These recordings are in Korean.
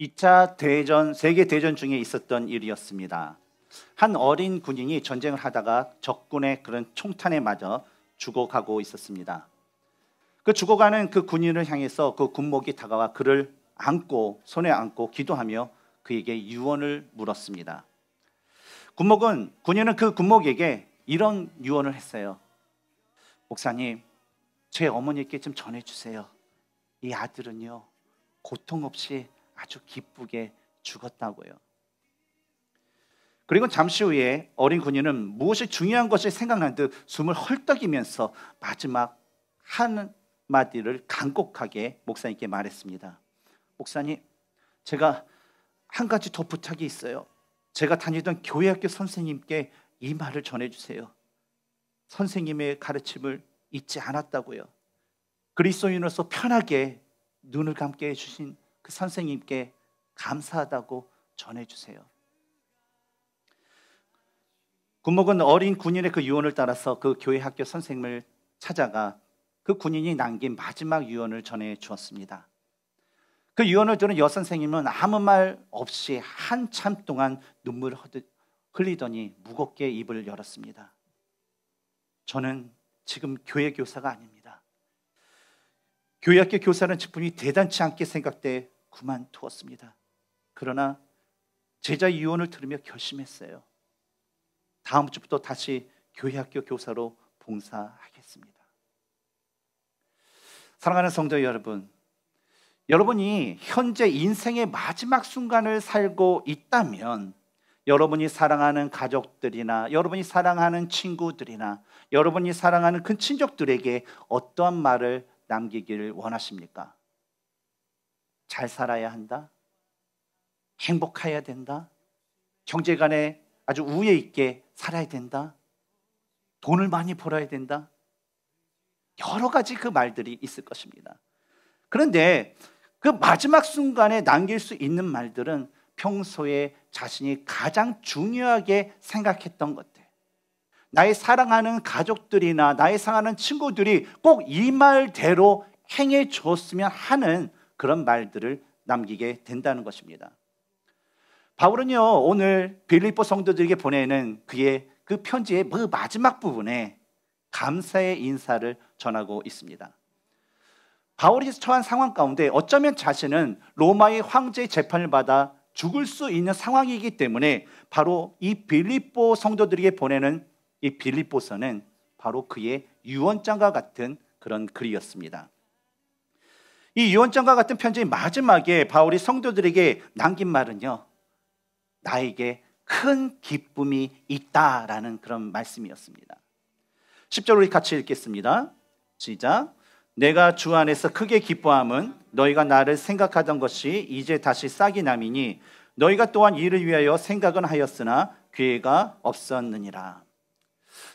2차 대전 세계 대전 중에 있었던 일이었습니다. 한 어린 군인이 전쟁을 하다가 적군의 그런 총탄에 맞아 죽어가고 있었습니다. 그 죽어가는 그 군인을 향해서 그 군목이 다가와 그를 안고 손에 안고 기도하며 그에게 유언을 물었습니다. 군목은 군인은 그 군목에게 이런 유언을 했어요. 목사님, 제 어머니께 좀 전해 주세요. 이 아들은요. 고통 없이 아주 기쁘게 죽었다고요. 그리고 잠시 후에 어린 군인은 무엇이 중요한 것이 생각난 듯 숨을 헐떡이면서 마지막 한 마디를 간곡하게 목사님께 말했습니다. 목사님, 제가 한 가지 더 부탁이 있어요. 제가 다니던 교회학교 선생님께 이 말을 전해주세요. 선생님의 가르침을 잊지 않았다고요. 그리스도인으로서 편하게 눈을 감게 해주신 그 선생님께 감사하다고 전해주세요. 군목은 어린 군인의 그 유언을 따라서 그 교회 학교 선생님을 찾아가 그 군인이 남긴 마지막 유언을 전해 주었습니다. 그 유언을 들은 여 선생님은 아무 말 없이 한참 동안 눈물을 흘리더니 무겁게 입을 열었습니다. 저는 지금 교회 교사가 아닙니다. 교회 학교 교사는 직분이 대단치 않게 생각돼 그만두었습니다. 그러나 제자 유언을 들으며 결심했어요. 다음 주부터 다시 교회 학교 교사로 봉사하겠습니다. 사랑하는 성도 여러분, 여러분이 현재 인생의 마지막 순간을 살고 있다면 여러분이 사랑하는 가족들이나 여러분이 사랑하는 친구들이나 여러분이 사랑하는 근 친족들에게 어떠한 말을 남기기를 원하십니까? 잘 살아야 한다. 행복해야 된다. 경제간에 아주 우애 있게 살아야 된다. 돈을 많이 벌어야 된다. 여러 가지 그 말들이 있을 것입니다. 그런데 그 마지막 순간에 남길 수 있는 말들은 평소에 자신이 가장 중요하게 생각했던 것들. 나의 사랑하는 가족들이나 나의 사랑하는 친구들이 꼭 이 말대로 행해 줬으면 하는 그런 말들을 남기게 된다는 것입니다. 바울은요 오늘 빌립보 성도들에게 보내는 그의 그 편지의 그 마지막 부분에 감사의 인사를 전하고 있습니다. 바울이 처한 상황 가운데 어쩌면 자신은 로마의 황제의 재판을 받아 죽을 수 있는 상황이기 때문에 바로 이 빌립보 성도들에게 보내는 이 빌립보서는 바로 그의 유언장과 같은 그런 글이었습니다. 이 유언장과 같은 편지의 마지막에 바울이 성도들에게 남긴 말은요. 나에게 큰 기쁨이 있다라는 그런 말씀이었습니다. 10절 우리 같이 읽겠습니다. 시작. 내가 주 안에서 크게 기뻐함은 너희가 나를 생각하던 것이 이제 다시 싹이 남이니 너희가 또한 이를 위하여 생각은 하였으나 기회가 없었느니라.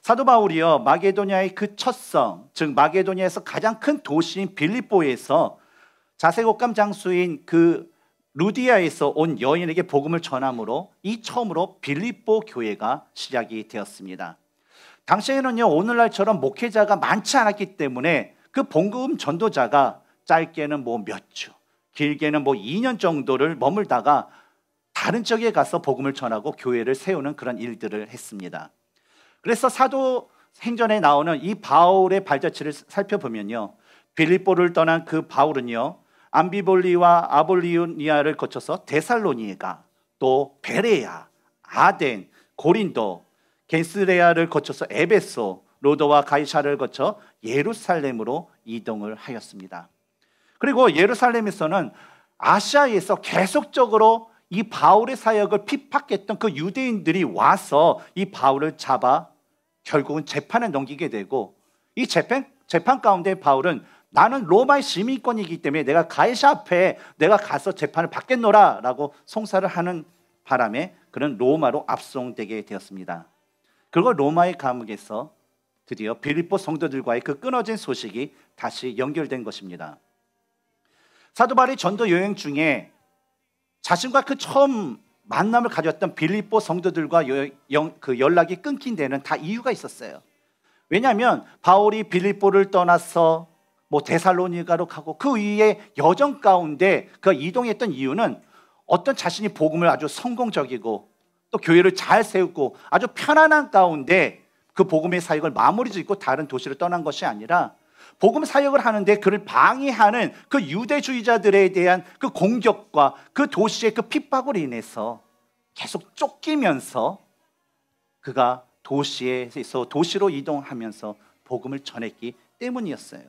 사도 바울이요 마게도냐의 그 첫성, 즉 마게도냐에서 가장 큰 도시인 빌립보에서 자세곡감 장수인 그 루디아에서 온 여인에게 복음을 전함으로 이 처음으로 빌립보 교회가 시작이 되었습니다. 당시에는요 오늘날처럼 목회자가 많지 않았기 때문에 그 봉금 전도자가 짧게는 뭐 몇 주, 길게는 뭐 2년 정도를 머물다가 다른 지역에 가서 복음을 전하고 교회를 세우는 그런 일들을 했습니다. 그래서 사도 행전에 나오는 이 바울의 발자취를 살펴보면요. 빌립보를 떠난 그 바울은요. 암비볼리와 아볼리오니아를 거쳐서 데살로니가 또 베레야, 아덴, 고린도, 겐스레아를 거쳐서 에베소, 로더와 가이샤를 거쳐 예루살렘으로 이동을 하였습니다. 그리고 예루살렘에서는 아시아에서 계속적으로 이 바울의 사역을 핍박했던 그 유대인들이 와서 이 바울을 잡아 결국은 재판에 넘기게 되고 이 재판, 재판 가운데 바울은 나는 로마의 시민권이기 때문에 내가 가이사 앞에 내가 가서 재판을 받겠노라라고 송사를 하는 바람에 그런 로마로 압송되게 되었습니다. 그리고 로마의 감옥에서 드디어 빌립보 성도들과의 그 끊어진 소식이 다시 연결된 것입니다. 사도 바리 전도 여행 중에 자신과 그 처음 만남을 가졌던 빌립보 성도들과 여, 연, 그 연락이 끊긴 데는 다 이유가 있었어요. 왜냐하면 바울이 빌립보를 떠나서 뭐 데살로니가로 가고 그 위에 여정 가운데 그 이동했던 이유는 어떤 자신이 복음을 아주 성공적이고 또 교회를 잘 세우고 아주 편안한 가운데 그 복음의 사역을 마무리 짓고 다른 도시를 떠난 것이 아니라 복음 사역을 하는데 그를 방해하는 그 유대주의자들에 대한 그 공격과 그 도시의 그 핍박으로 인해서 계속 쫓기면서 그가 도시에서 도시로 이동하면서 복음을 전했기 때문이었어요.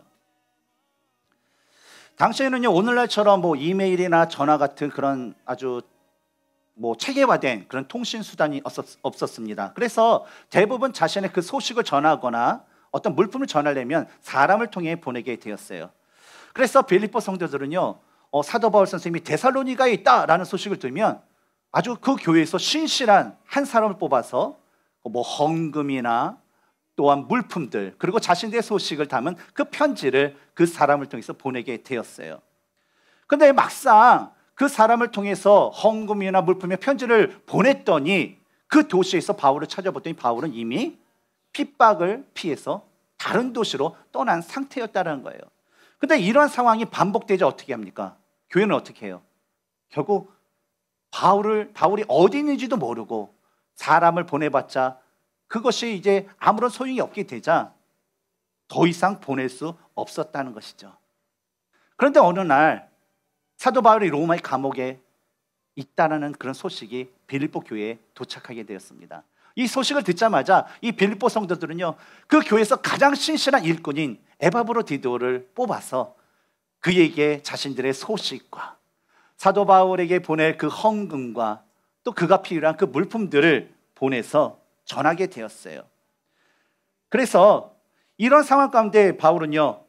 당시에는요 오늘날처럼 뭐 이메일이나 전화 같은 그런 아주 뭐 체계화된 그런 통신 수단이 없었, 습니다 그래서 대부분 자신의 그 소식을 전하거나 어떤 물품을 전하려면 사람을 통해 보내게 되었어요. 그래서 빌리포 성도들은요 어, 사도 바울 선생님이 데살로니가 있다라는 소식을 들면 아주 그 교회에서 신실한 한 사람을 뽑아서 뭐 헌금이나 또한 물품들 그리고 자신의 들 소식을 담은 그 편지를 그 사람을 통해서 보내게 되었어요. 그런데 막상 그 사람을 통해서 헌금이나 물품의 편지를 보냈더니 그 도시에서 바울을 찾아봤더니 바울은 이미 핍박을 피해서 다른 도시로 떠난 상태였다는 거예요. 그런데 이런 상황이 반복되자 어떻게 합니까? 교회는 어떻게 해요? 결국 바울을 바울이 어디 있는지도 모르고 사람을 보내봤자 그것이 이제 아무런 소용이 없게 되자 더 이상 보낼 수 없었다는 것이죠. 그런데 어느 날 사도 바울이 로마의 감옥에 있다라는 그런 소식이 빌립보 교회에 도착하게 되었습니다. 이 소식을 듣자마자 이 빌립보 성도들은요 그 교회에서 가장 신실한 일꾼인 에바브로 디도를 뽑아서 그에게 자신들의 소식과 사도 바울에게 보낼 그 헌금과 또 그가 필요한 그 물품들을 보내서 전하게 되었어요. 그래서 이런 상황 가운데 바울은요,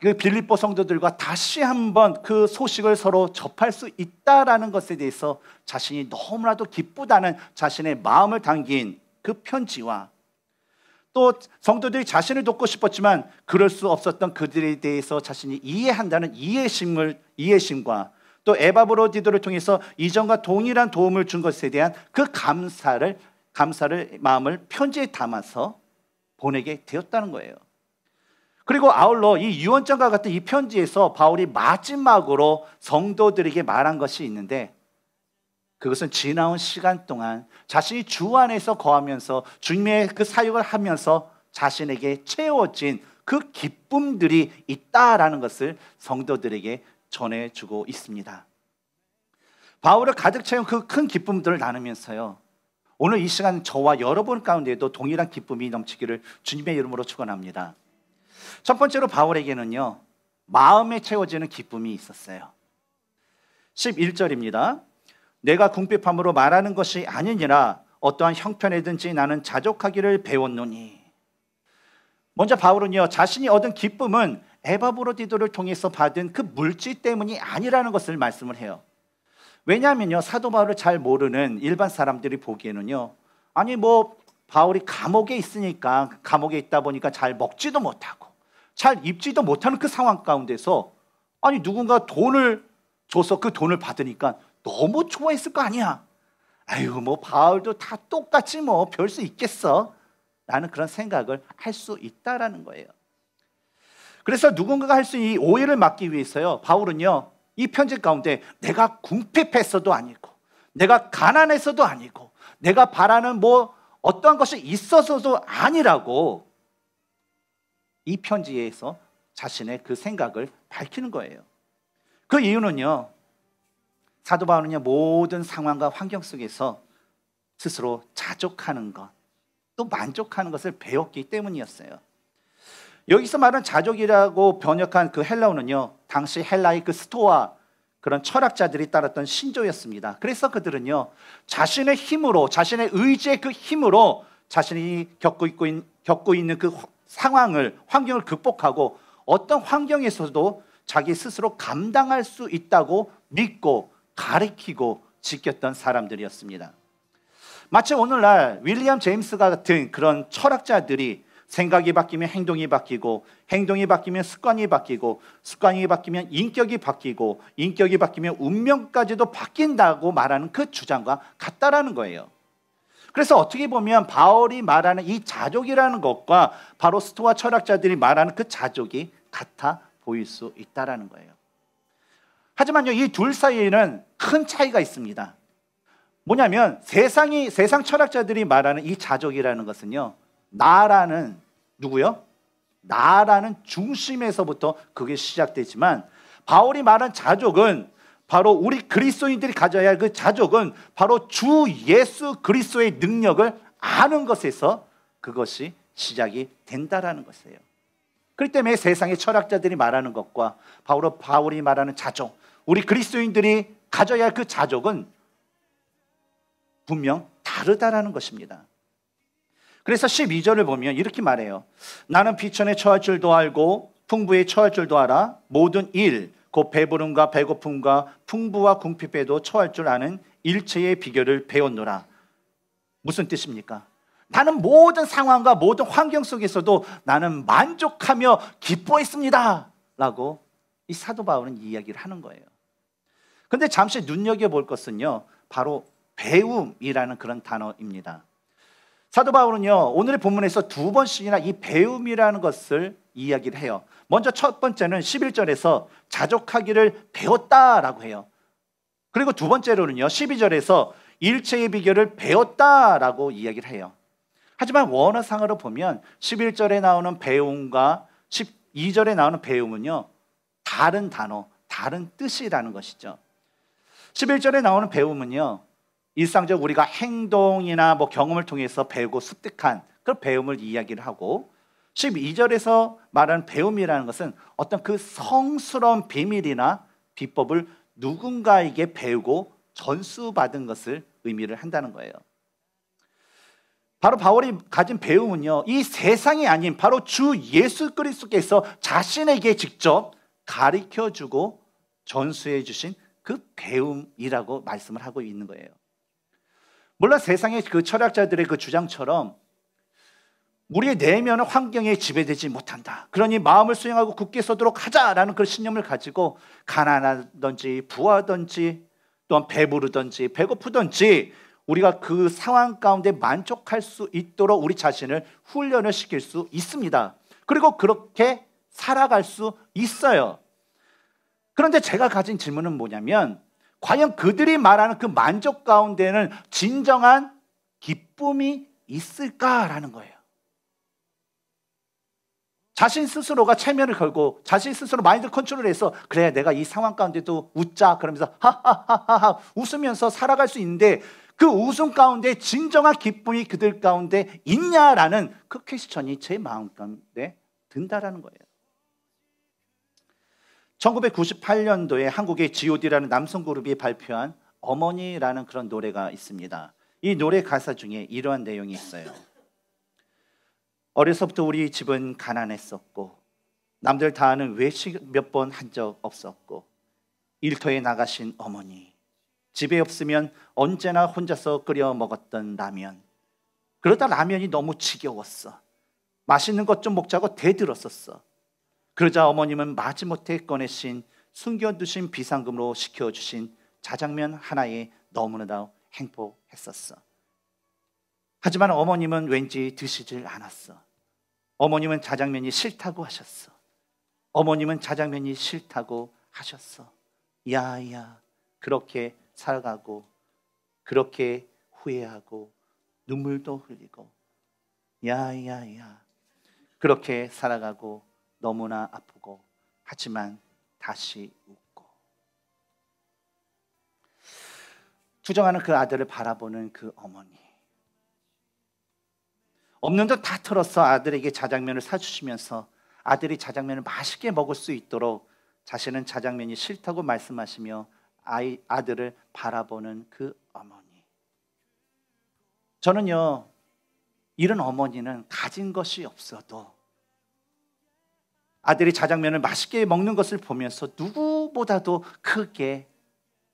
그 빌립보 성도들과 다시 한번 그 소식을 서로 접할 수 있다라는 것에 대해서 자신이 너무나도 기쁘다는 자신의 마음을 담긴 그 편지와 또 성도들이 자신을 돕고 싶었지만 그럴 수 없었던 그들에 대해서 자신이 이해한다는 이해심을 이해심과 또 에바브로디도를 통해서 이전과 동일한 도움을 준 것에 대한 그 감사를 감사를 마음을 편지에 담아서 보내게 되었다는 거예요. 그리고 아울러 이 유언장과 같은 이 편지에서 바울이 마지막으로 성도들에게 말한 것이 있는데 그것은 지나온 시간 동안 자신이 주 안에서 거하면서 주님의 그 사역을 하면서 자신에게 채워진 그 기쁨들이 있다라는 것을 성도들에게 전해주고 있습니다. 바울을 가득 채운 그 큰 기쁨들을 나누면서요. 오늘 이 시간 저와 여러분 가운데도 에 동일한 기쁨이 넘치기를 주님의 이름으로 축원합니다. 첫 번째로 바울에게는요. 마음에 채워지는 기쁨이 있었어요. 11절입니다. 내가 궁핍함으로 말하는 것이 아니니라 어떠한 형편에든지 나는 자족하기를 배웠노니. 먼저 바울은요. 자신이 얻은 기쁨은 에바브로디도를 통해서 받은 그 물질 때문이 아니라는 것을 말씀을 해요. 왜냐하면요 사도 바울을 잘 모르는 일반 사람들이 보기에는요 아니 뭐 바울이 감옥에 있으니까 감옥에 있다 보니까 잘 먹지도 못하고 잘 입지도 못하는 그 상황 가운데서 아니 누군가 돈을 줘서 그 돈을 받으니까 너무 좋아했을 거 아니야. 아유 뭐 바울도 다 똑같이 뭐 별 수 있겠어. 라는 그런 생각을 할 수 있다라는 거예요. 그래서 누군가가 할 수 있는 이 오해를 막기 위해서요. 바울은요. 이 편지 가운데 내가 궁핍했어도 아니고 내가 가난했어도 아니고 내가 바라는 뭐 어떠한 것이 있어서도 아니라고 이 편지에서 자신의 그 생각을 밝히는 거예요. 그 이유는요. 사도 바울은요 모든 상황과 환경 속에서 스스로 자족하는 것, 또 만족하는 것을 배웠기 때문이었어요. 여기서 말하는 자족이라고 번역한 그 헬라어는요 당시 헬라이그 스토아 그런 철학자들이 따랐던 신조였습니다. 그래서 그들은요, 자신의 힘으로, 자신의 의지의 그 힘으로 자신이 겪고, 있고 있, 겪고 있는 그 상황을, 환경을 극복하고 어떤 환경에서도 자기 스스로 감당할 수 있다고 믿고 가르키고 지켰던 사람들이었습니다. 마치 오늘날 윌리엄 제임스 같은 그런 철학자들이 생각이 바뀌면 행동이 바뀌고 행동이 바뀌면 습관이 바뀌고 습관이 바뀌면 인격이 바뀌고 인격이 바뀌면 운명까지도 바뀐다고 말하는 그 주장과 같다라는 거예요. 그래서 어떻게 보면 바울이 말하는 이 자족이라는 것과 바로 스토아 철학자들이 말하는 그 자족이 같아 보일 수 있다라는 거예요. 하지만요, 이 둘 사이에는 큰 차이가 있습니다. 뭐냐면 세상이 세상 철학자들이 말하는 이 자족이라는 것은요. 나라는 누구요? 나라는 중심에서부터 그게 시작되지만 바울이 말한 자족은 바로 우리 그리스도인들이 가져야 할 그 자족은 바로 주 예수 그리스도의 능력을 아는 것에서 그것이 시작이 된다라는 것이에요. 그렇기 때문에 세상의 철학자들이 말하는 것과 바로 바울이 말하는 자족, 우리 그리스도인들이 가져야 할 그 자족은 분명 다르다라는 것입니다. 그래서 12절을 보면 이렇게 말해요. 나는 비천에 처할 줄도 알고 풍부에 처할 줄도 알아. 모든 일, 곧 배부름과 배고픔과 풍부와 궁핍에도 처할 줄 아는 일체의 비결을 배웠노라. 무슨 뜻입니까? 나는 모든 상황과 모든 환경 속에서도 나는 만족하며 기뻐했습니다. 라고 이 사도 바울은 이야기를 하는 거예요. 근데 잠시 눈여겨볼 것은요, 바로 배움이라는 그런 단어입니다. 사도 바울은요 오늘의 본문에서 두 번씩이나 이 배움이라는 것을 이야기를 해요. 먼저 첫 번째는 11절에서 자족하기를 배웠다라고 해요. 그리고 두 번째로는요 12절에서 일체의 비결을 배웠다라고 이야기를 해요. 하지만 원어상으로 보면 11절에 나오는 배움과 12절에 나오는 배움은요 다른 단어, 다른 뜻이라는 것이죠. 11절에 나오는 배움은요 일상적 우리가 행동이나 뭐 경험을 통해서 배우고 습득한 그런 배움을 이야기를 하고 12절에서 말하는 배움이라는 것은 어떤 그 성스러운 비밀이나 비법을 누군가에게 배우고 전수받은 것을 의미를 한다는 거예요. 바로 바울이 가진 배움은요. 이 세상이 아닌 바로 주 예수 그리스도께서 자신에게 직접 가르쳐 주고 전수해 주신 그 배움이라고 말씀을 하고 있는 거예요. 물론 세상의 그 철학자들의 그 주장처럼 우리의 내면은 환경에 지배되지 못한다. 그러니 마음을 수행하고 굳게 서도록 하자라는 그 신념을 가지고 가난하든지 부하든지 또한 배부르든지 배고프든지 우리가 그 상황 가운데 만족할 수 있도록 우리 자신을 훈련을 시킬 수 있습니다. 그리고 그렇게 살아갈 수 있어요. 그런데 제가 가진 질문은 뭐냐면 과연 그들이 말하는 그 만족 가운데는 진정한 기쁨이 있을까라는 거예요. 자신 스스로가 체면을 걸고 자신 스스로 마인드 컨트롤을 해서 그래 내가 이 상황 가운데도 웃자 그러면서 하하하하하 웃으면서 살아갈 수 있는데 그 웃음 가운데 진정한 기쁨이 그들 가운데 있냐라는 그 퀘스천이 제 마음 가운데 든다라는 거예요. 1998년도에 한국의 G.O.D라는 남성 그룹이 발표한 어머니라는 그런 노래가 있습니다. 이 노래 가사 중에 이러한 내용이 있어요. 어려서부터 우리 집은 가난했었고 남들 다 아는 외식 몇 번 한 적 없었고 일터에 나가신 어머니 집에 없으면 언제나 혼자서 끓여 먹었던 라면 그러다 라면이 너무 지겨웠어 맛있는 것 좀 먹자고 대들었었어 그러자 어머님은 마지못해 꺼내신 숨겨두신 비상금으로 시켜주신 자장면 하나에 너무나도 행복했었어. 하지만 어머님은 왠지 드시질 않았어. 어머님은 자장면이 싫다고 하셨어. 어머님은 자장면이 싫다고 하셨어. 야야, 그렇게 살아가고, 그렇게 후회하고, 눈물도 흘리고, 야야야, 그렇게 살아가고, 너무나 아프고 하지만 다시 웃고 투정하는 그 아들을 바라보는 그 어머니 없는 듯다 털어서 아들에게 자장면을 사주시면서 아들이 자장면을 맛있게 먹을 수 있도록 자신은 자장면이 싫다고 말씀하시며 아이, 아들을 바라보는 그 어머니. 저는요, 이런 어머니는 가진 것이 없어도 아들이 자장면을 맛있게 먹는 것을 보면서 누구보다도 크게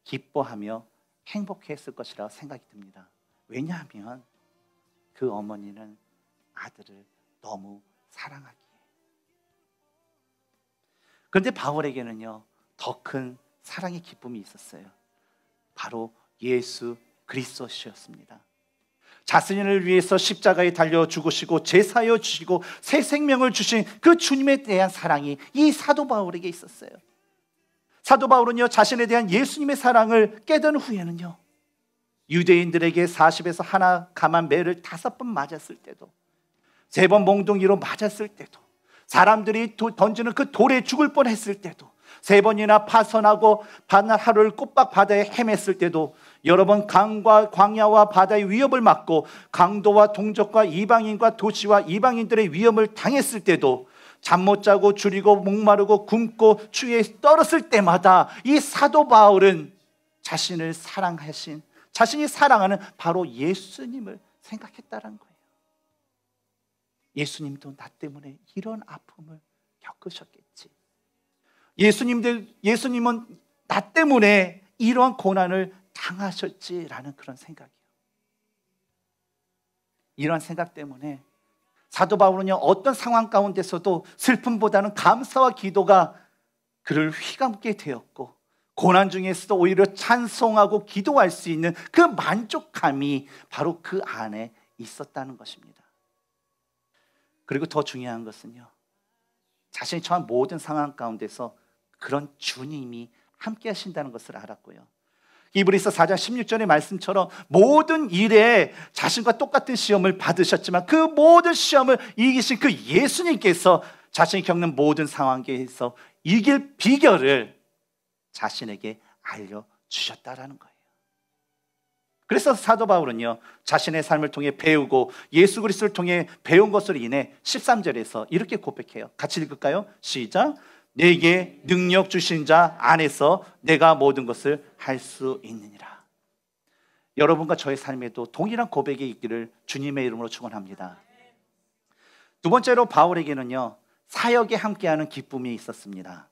기뻐하며 행복했을 것이라 고 생각이 듭니다. 왜냐하면 그 어머니는 아들을 너무 사랑하기에. 그런데 바울에게는요, 더 큰 사랑의 기쁨이 있었어요. 바로 예수 그리스도시였습니다. 자신을 위해서 십자가에 달려 죽으시고 제사여 주시고 새 생명을 주신 그 주님에 대한 사랑이 이 사도 바울에게 있었어요. 사도 바울은요 자신에 대한 예수님의 사랑을 깨닫 후에는요 유대인들에게 40에서 하나 감한 매를 다섯 번 맞았을 때도 세번 몽둥이로 맞았을 때도 사람들이 던지는 그 돌에 죽을 뻔했을 때도 세 번이나 파선하고 반날 하루를 꼬박 바다에 헤맸을 때도 여러 분 강과 광야와 바다의 위협을 막고 강도와 동족과 이방인과 도시와 이방인들의 위험을 당했을 때도 잠 못 자고 줄이고 목마르고 굶고 추위에 떨었을 때마다 이 사도 바울은 자신을 사랑하신 자신이 사랑하는 바로 예수님을 생각했다는 거예요. 예수님도 나 때문에 이런 아픔을 겪으셨겠지. 예수님들 예수님은 나 때문에 이러한 고난을 당하셨지라는 그런 생각이요. 이러 생각 때문에 사도 바울은요, 어떤 상황 가운데서도 슬픔보다는 감사와 기도가 그를 휘감게 되었고, 고난 중에서도 오히려 찬송하고 기도할 수 있는 그 만족감이 바로 그 안에 있었다는 것입니다. 그리고 더 중요한 것은요, 자신이 처한 모든 상황 가운데서 그런 주님이 함께 하신다는 것을 알았고요. 이브리서 4장 16절의 말씀처럼 모든 일에 자신과 똑같은 시험을 받으셨지만 그 모든 시험을 이기신 그 예수님께서 자신이 겪는 모든 상황에서 이길 비결을 자신에게 알려주셨다라는 거예요. 그래서 사도 바울은요, 자신의 삶을 통해 배우고 예수 그리스도를 통해 배운 것으로 인해 13절에서 이렇게 고백해요. 같이 읽을까요? 시작. 내게 능력 주신 자 안에서 내가 모든 것을 할 수 있느니라. 여러분과 저의 삶에도 동일한 고백이 있기를 주님의 이름으로 축원합니다. 두 번째로 바울에게는요. 사역에 함께하는 기쁨이 있었습니다.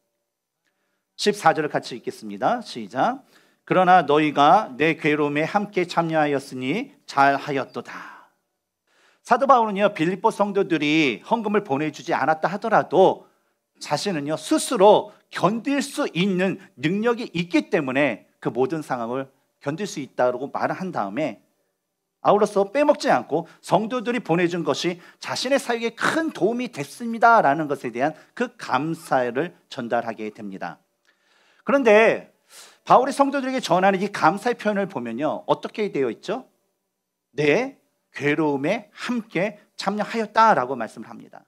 14절을 같이 읽겠습니다. 시작. 그러나 너희가 내 괴로움에 함께 참여하였으니 잘하였도다. 사도 바울은요 빌립보 성도들이 헌금을 보내주지 않았다 하더라도 자신은요 스스로 견딜 수 있는 능력이 있기 때문에 그 모든 상황을 견딜 수 있다고 말을 한 다음에 아울러서 빼먹지 않고 성도들이 보내준 것이 자신의 사역에 큰 도움이 됐습니다라는 것에 대한 그 감사를 전달하게 됩니다. 그런데 바울이 성도들에게 전하는 이 감사의 표현을 보면요 어떻게 되어 있죠? 내 네, 괴로움에 함께 참여하였다라고 말씀을 합니다.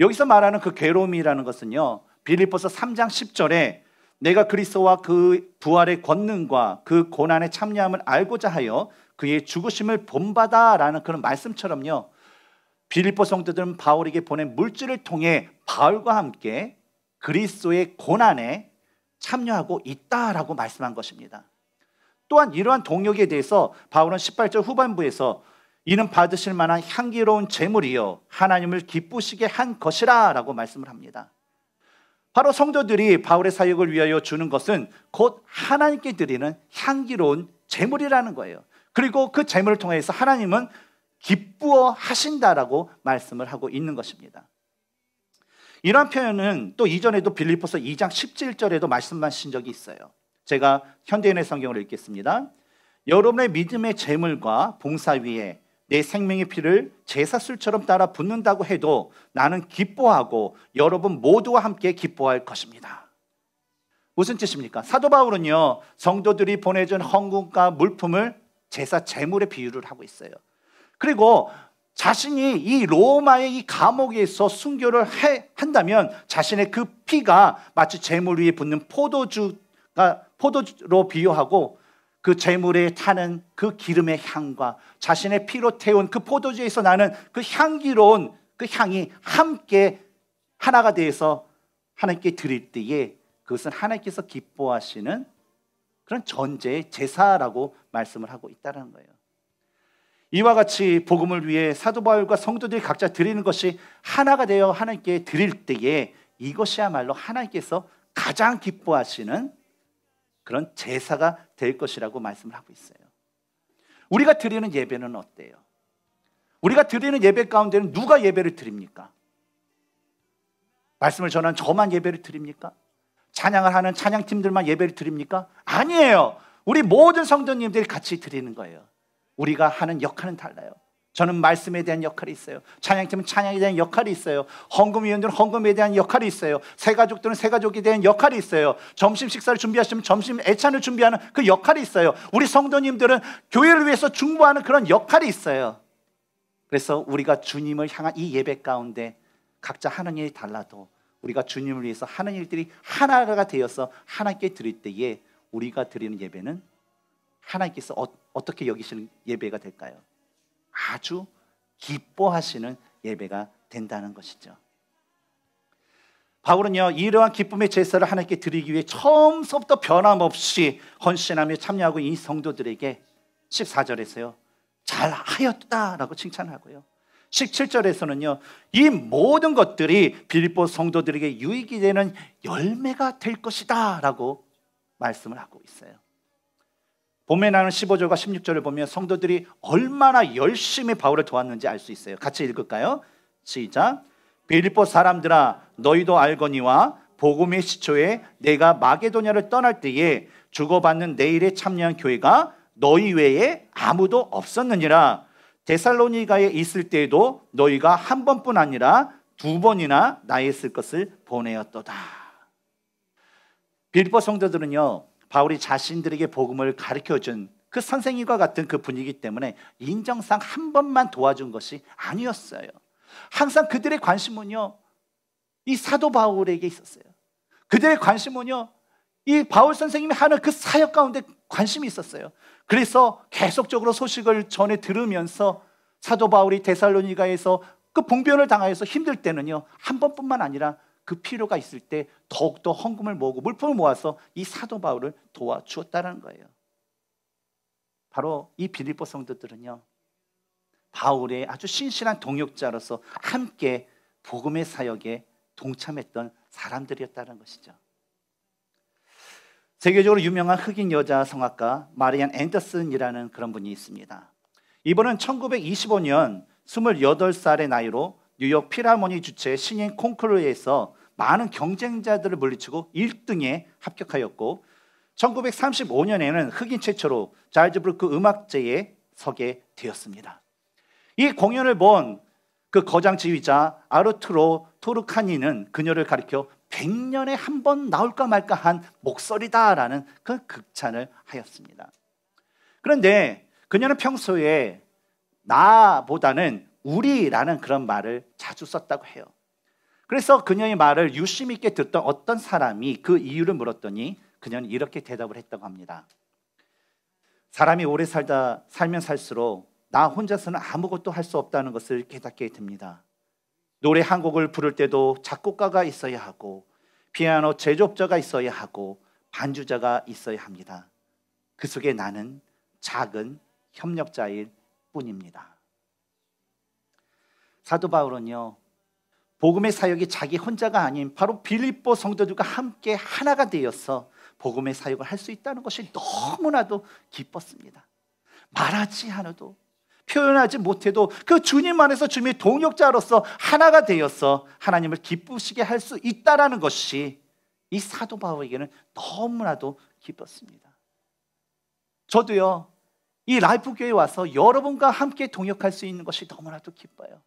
여기서 말하는 그 괴로움이라는 것은요. 빌리포서 3장 10절에 내가 그리스도와 그 부활의 권능과 그 고난의 참여함을 알고자 하여 그의 죽으심을 본받아라는 그런 말씀처럼요. 빌리포 성도들은 바울에게 보낸 물질을 통해 바울과 함께 그리스도의 고난에 참여하고 있다라고 말씀한 것입니다. 또한 이러한 동력에 대해서 바울은 18절 후반부에서 이는 받으실 만한 향기로운 재물이요 하나님을 기쁘시게 한 것이라라고 말씀을 합니다. 바로 성도들이 바울의 사역을 위하여 주는 것은 곧 하나님께 드리는 향기로운 재물이라는 거예요. 그리고 그재물을 통해서 하나님은 기뻐 하신다라고 말씀을 하고 있는 것입니다. 이러한 표현은 또 이전에도 빌리포서 2장 17절에도 말씀하신 적이 있어요. 제가 현대인의 성경을 읽겠습니다. 여러분의 믿음의 재물과 봉사 위에 내 생명의 피를 제사술처럼 따라 붓는다고 해도 나는 기뻐하고 여러분 모두와 함께 기뻐할 것입니다. 무슨 뜻입니까? 사도 바울은요, 성도들이 보내준 헌금과 물품을 제사 재물의 비유를 하고 있어요. 그리고 자신이 이 로마의 이 감옥에서 순교를 해, 한다면 자신의 그 피가 마치 재물 위에 붙는 포도주가 포도주로 비유하고 그 재물에 타는 그 기름의 향과 자신의 피로 태운 그 포도주에서 나는 그 향기로운 그 향이 함께 하나가 되어서 하나님께 드릴 때에 그것은 하나님께서 기뻐하시는 그런 전제의 제사라고 말씀을 하고 있다는 거예요. 이와 같이 복음을 위해 사도 바울과 성도들이 각자 드리는 것이 하나가 되어 하나님께 드릴 때에 이것이야말로 하나님께서 가장 기뻐하시는 그런 제사가 될 것이라고 말씀을 하고 있어요. 우리가 드리는 예배는 어때요? 우리가 드리는 예배 가운데는 누가 예배를 드립니까? 말씀을 전한 저만 예배를 드립니까? 찬양을 하는 찬양팀들만 예배를 드립니까? 아니에요. 우리 모든 성도님들이 같이 드리는 거예요. 우리가 하는 역할은 달라요. 저는 말씀에 대한 역할이 있어요. 찬양팀은 찬양에 대한 역할이 있어요. 헌금위원들은 헌금에 대한 역할이 있어요. 새가족들은 새가족에 대한 역할이 있어요. 점심 식사를 준비하시면 점심 애찬을 준비하는 그 역할이 있어요. 우리 성도님들은 교회를 위해서 중보하는 그런 역할이 있어요. 그래서 우리가 주님을 향한 이 예배 가운데 각자 하는 일이 달라도 우리가 주님을 위해서 하는 일들이 하나가 되어서 하나님께 드릴 때에 우리가 드리는 예배는 하나님께서 어, 어떻게 여기시는 예배가 될까요? 아주 기뻐하시는 예배가 된다는 것이죠. 바울은요 이러한 기쁨의 제사를 하나님께 드리기 위해 처음부터 변함없이 헌신하며 참여하고 이 성도들에게 14절에서요 잘하였다라고 칭찬하고요 17절에서는요 이 모든 것들이 빌립보 성도들에게 유익이 되는 열매가 될 것이다라고 말씀을 하고 있어요 봄에 나는 15절과 16절을 보면 성도들이 얼마나 열심히 바울을 도왔는지 알 수 있어요. 같이 읽을까요? 시작. 빌립보 사람들아 너희도 알거니와 복음의 시초에 내가 마게도냐를 떠날 때에 주고받는 내일에 참여한 교회가 너희 외에 아무도 없었느니라. 데살로니가에 있을 때에도 너희가 한 번뿐 아니라 두 번이나 나의 쓸 것을 보내었도다. 빌보 성도들은요 바울이 자신들에게 복음을 가르쳐 준 그 선생님과 같은 그 분위기 때문에 인정상 한 번만 도와준 것이 아니었어요. 항상 그들의 관심은요, 이 사도 바울에게 있었어요. 그들의 관심은요, 이 바울 선생님이 하는 그 사역 가운데 관심이 있었어요. 그래서 계속적으로 소식을 전해 들으면서 사도 바울이 데살로니가에서 그 봉변을 당하여서 힘들 때는요, 한 번뿐만 아니라 그 필요가 있을 때 더욱더 헌금을 모으고 물품을 모아서 이 사도 바울을 도와주었다는 거예요. 바로 이 빌립보 성도들은요. 바울의 아주 신실한 동역자로서 함께 복음의 사역에 동참했던 사람들이었다는 것이죠. 세계적으로 유명한 흑인 여자 성악가 마리안 앤더슨이라는 그런 분이 있습니다. 이번은 1925년 28살의 나이로 뉴욕 피라모니 주최 신인 콩쿠르에서 많은 경쟁자들을 물리치고 1등에 합격하였고 1935년에는 흑인 최초로 자이즈브르크 음악제에 서게 되었습니다. 이 공연을 본 그 거장 지휘자 아르투로 토르카니는 그녀를 가리켜 100년에 한 번 나올까 말까 한 목소리다라는 그 극찬을 하였습니다. 그런데 그녀는 평소에 나보다는 우리라는 그런 말을 자주 썼다고 해요. 그래서 그녀의 말을 유심 있게 듣던 어떤 사람이 그 이유를 물었더니 그녀는 이렇게 대답을 했다고 합니다. 사람이 오래 살다 살면 살수록 나 혼자서는 아무것도 할 수 없다는 것을 깨닫게 됩니다. 노래 한 곡을 부를 때도 작곡가가 있어야 하고 피아노 제조업자가 있어야 하고 반주자가 있어야 합니다. 그 속에 나는 작은 협력자일 뿐입니다. 사도 바울은요 복음의 사역이 자기 혼자가 아닌 바로 빌립보 성도들과 함께 하나가 되어서 복음의 사역을 할 수 있다는 것이 너무나도 기뻤습니다. 말하지 않아도 표현하지 못해도 그 주님 안에서 주님의 동역자로서 하나가 되어서 하나님을 기쁘시게 할 수 있다라는 것이 이 사도 바울에게는 너무나도 기뻤습니다. 저도요. 이 라이프 교회 와서 여러분과 함께 동역할 수 있는 것이 너무나도 기뻐요.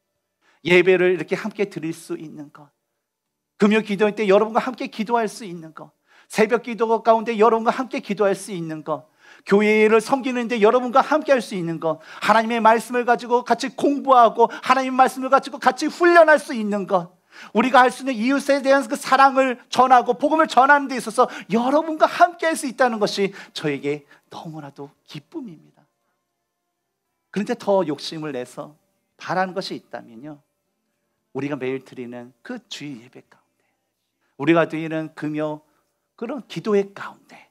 예배를 이렇게 함께 드릴 수 있는 것. 금요 기도 때 여러분과 함께 기도할 수 있는 것. 새벽 기도 가운데 여러분과 함께 기도할 수 있는 것. 교회를 섬기는데 여러분과 함께 할 수 있는 것. 하나님의 말씀을 가지고 같이 공부하고 하나님의 말씀을 가지고 같이 훈련할 수 있는 것. 우리가 할 수 있는 이웃에 대한 그 사랑을 전하고 복음을 전하는 데 있어서 여러분과 함께 할 수 있다는 것이 저에게 너무나도 기쁨입니다. 그런데 더 욕심을 내서 바라는 것이 있다면요. 우리가 매일 드리는 그 주의 예배 가운데 우리가 드리는 금요 그런 기도의 가운데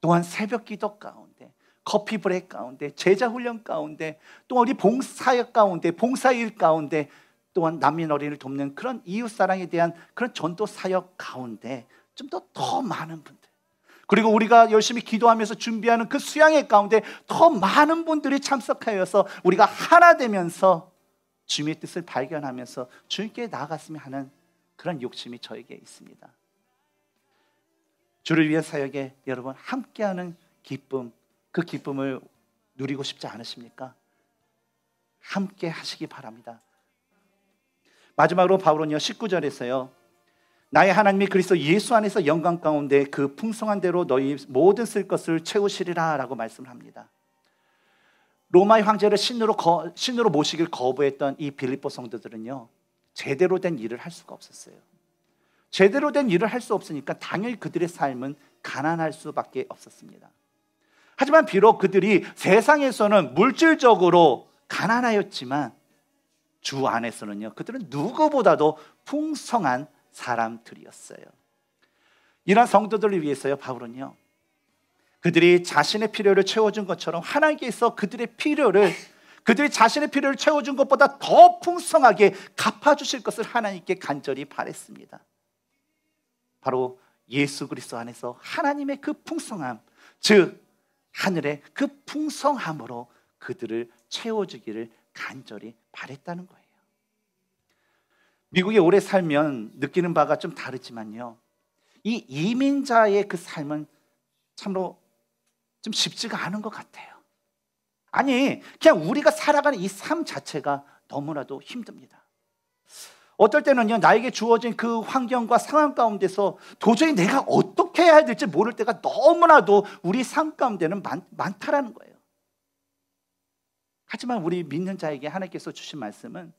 또한 새벽 기도 가운데 커피 브레 가운데 제자 훈련 가운데 또 우리 봉사역 가운데 봉사일 가운데 또한 난민 어린이를 돕는 그런 이웃 사랑에 대한 그런 전도 사역 가운데 좀 더더 더 많은 분들 그리고 우리가 열심히 기도하면서 준비하는 그 수양의 가운데 더 많은 분들이 참석하여서 우리가 하나 되면서 주님의 뜻을 발견하면서 주님께 나아갔으면 하는 그런 욕심이 저에게 있습니다. 주를 위한 사역에 여러분 함께하는 기쁨, 그 기쁨을 누리고 싶지 않으십니까? 함께 하시기 바랍니다. 마지막으로 바울은요 19절에서요 나의 하나님이 그리스도 예수 안에서 영광 가운데 그 풍성한 대로 너희 모든 쓸 것을 채우시리라라고 말씀을 합니다. 로마의 황제를 신으로, 거, 신으로 모시길 거부했던 이빌리보 성도들은요, 제대로 된 일을 할 수가 없었어요. 제대로 된 일을 할 수 없으니까 당연히 그들의 삶은 가난할 수밖에 없었습니다. 하지만 비록 그들이 세상에서는 물질적으로 가난하였지만 주 안에서는요, 그들은 누구보다도 풍성한 사람들이었어요. 이러한 성도들을 위해서요, 바울은요, 그들이 자신의 필요를 채워준 것처럼 하나님께서 그들의 필요를 그들이 자신의 필요를 채워준 것보다 더 풍성하게 갚아주실 것을 하나님께 간절히 바랬습니다. 바로 예수 그리스도 안에서 하나님의 그 풍성함, 즉 하늘의 그 풍성함으로 그들을 채워주기를 간절히 바랬다는 거예요. 미국에 오래 살면 느끼는 바가 좀 다르지만요. 이 이민자의 그 삶은 참으로 좀 쉽지가 않은 것 같아요. 아니, 그냥 우리가 살아가는 이 삶 자체가 너무나도 힘듭니다. 어떨 때는요, 나에게 주어진 그 환경과 상황 가운데서 도저히 내가 어떻게 해야 될지 모를 때가 너무나도 우리 삶 가운데는 많, 많다라는 거예요. 하지만 우리 믿는 자에게 하나님께서 주신 말씀은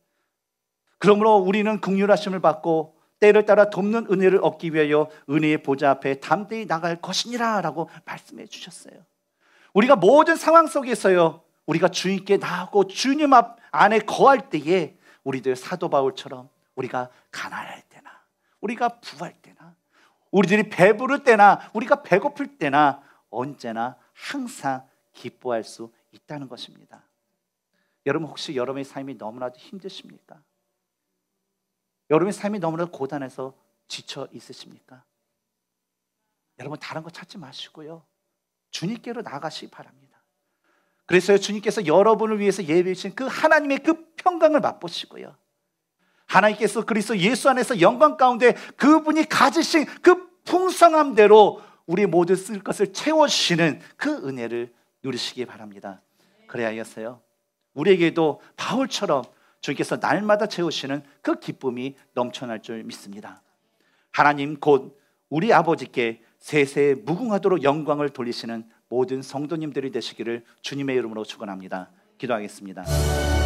그러므로 우리는 극률하심을 받고 때를 따라 돕는 은혜를 얻기 위하여 은혜의 보좌 앞에 담대히 나갈 것이니라 라고 말씀해 주셨어요. 우리가 모든 상황 속에서요, 우리가 주님께 나하고 주님 앞 안에 거할 때에 우리들 사도 바울처럼 우리가 가난할 때나 우리가 부할 때나 우리들이 배부를 때나 우리가 배고플 때나 언제나 항상 기뻐할 수 있다는 것입니다. 여러분 혹시 여러분의 삶이 너무나도 힘드십니까? 여러분의 삶이 너무나 고단해서 지쳐 있으십니까? 여러분 다른 거 찾지 마시고요. 주님께로 나가시기 바랍니다. 그래서 주님께서 여러분을 위해서 예배해 주신 그 하나님의 그 평강을 맛보시고요. 하나님께서 그리스도 예수 안에서 영광 가운데 그분이 가지신 그 풍성함대로 우리 모두 쓸 것을 채워주시는 그 은혜를 누리시기 바랍니다. 그래야겠어요. 우리에게도 바울처럼 주님께서 날마다 채우시는 그 기쁨이 넘쳐날 줄 믿습니다. 하나님 곧 우리 아버지께 세세에 무궁하도록 영광을 돌리시는 모든 성도님들이 되시기를 주님의 이름으로 축원합니다. 기도하겠습니다.